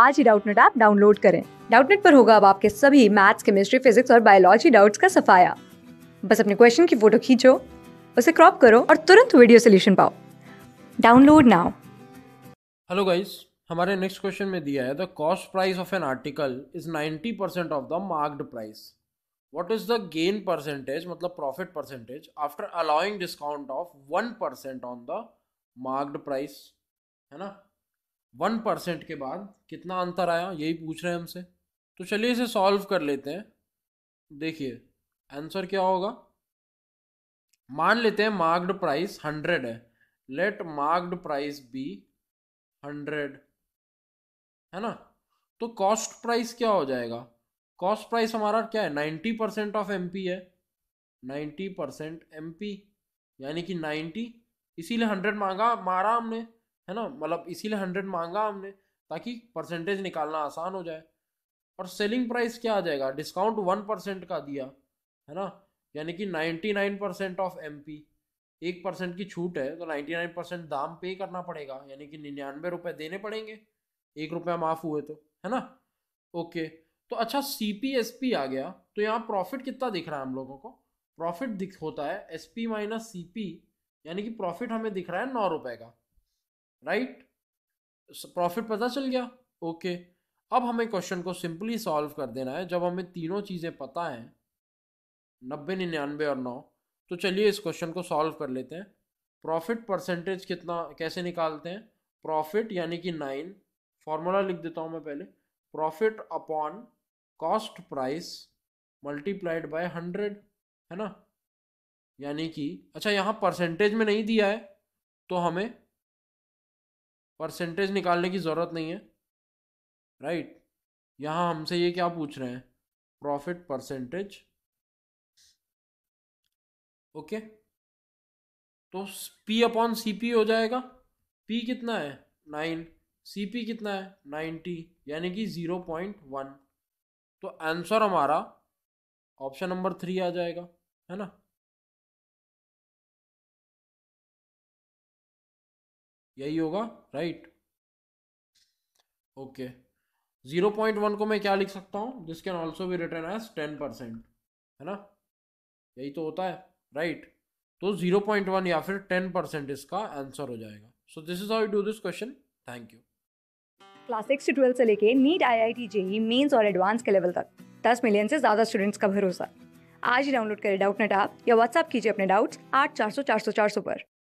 आज ही Doubtnut app download करें डाउटनेट पर होगा अब आपके सभी मैथ्स केमिस्ट्री फिजिक्स और बायोलॉजी डाउट्स का सफाया बस अपने क्वेश्चन की फोटो खींचो उसे क्रॉप करो और तुरंत वीडियो सोल्यूशन पाओ डाउनलोड नाउ हेलो गाइस हमारे नेक्स्ट क्वेश्चन में दिया है the cost price of an article is 90 of the marked price what is the gain percentage मतलब profit percentage after allowing discount of 1% on the marked price है ना one percent के बाद कितना अंतर आया यही पूछ रहे हैं हमसे तो चलिए इसे सॉल्व कर लेते हैं देखिए आंसर क्या होगा मान लेते हैं मार्क्ड प्राइस हंड्रेड है let marked price be hundred है ना तो कॉस्ट प्राइस क्या हो जाएगा कॉस्ट प्राइस हमारा क्या है नाइन्टी परसेंट ऑफ एम है नाइन्टी परसेंट एम यानी कि नाइन्टी इसीलिए हंड्रेड मांगा मारा हमने है ना मतलब इसीलिए हंड्रेड मांगा हमने ताकि परसेंटेज निकालना आसान हो जाए और सेलिंग प्राइस क्या आ जाएगा डिस्काउंट वन परसेंट का दिया है ना यानी कि ninety nine percent of M P एक परसेंट की छूट है तो नाइन्टी नाइन परसेंट दाम पे करना पड़ेगा यानी कि निन्यानवे रुपये देने पड़ेंगे एक रुपया माफ़ हुए तो है ना ओके तो अच्छा सी पी एस पी आ गया तो यहाँ प्रॉफिट कितना दिख रहा है हम लोगों को प्रॉफिट दिख होता है S P minus C P यानी कि प्रॉफिट हमें दिख रहा है नौ रुपये का राइट प्रॉफिट पता चल गया ओके okay. अब हमें क्वेश्चन को सिंपली सॉल्व कर देना है जब हमें तीनों चीज़ें पता हैं नब्बे निन्यानवे और नौ तो चलिए इस क्वेश्चन को सॉल्व कर लेते हैं प्रॉफिट परसेंटेज कितना कैसे निकालते हैं प्रॉफिट यानी कि नाइन फॉर्मूला लिख देता हूँ मैं पहले profit upon cost price multiplied by hundred है ना यानी कि अच्छा यहाँ परसेंटेज में नहीं दिया है तो हमें परसेंटेज निकालने की ज़रूरत नहीं है राइट यहाँ हमसे ये क्या पूछ रहे हैं प्रॉफिट परसेंटेज ओके तो पी अपॉन सी पी हो जाएगा पी कितना है नाइन सी पी कितना है नाइन्टी यानी कि ज़ीरो पॉइंट वन तो आंसर हमारा ऑप्शन नंबर थ्री आ जाएगा है ना यही होगा right okay zero point one को मैं क्या लिख सकता हूँ दिस कैन ऑल्सो भी रिटर्न एज टेन परसेंट है ना यही तो होता है राइट right. तो जीरो पॉइंट वन या फिर टेन परसेंट इसका आंसर हो जाएगा so this is how you do this question thank you class six से ट्वेल्थ से लेके NEET I I T JEE mains और एडवांस के लेवल तक दस मिलियन से ज़्यादा स्टूडेंट्स का भरोसा आज ही डाउनलोड करें डाउट नेट आप या व्हाट्सअप कीजिए अपने डाउट्स आठ चार सौ चार सौ चार सौ पर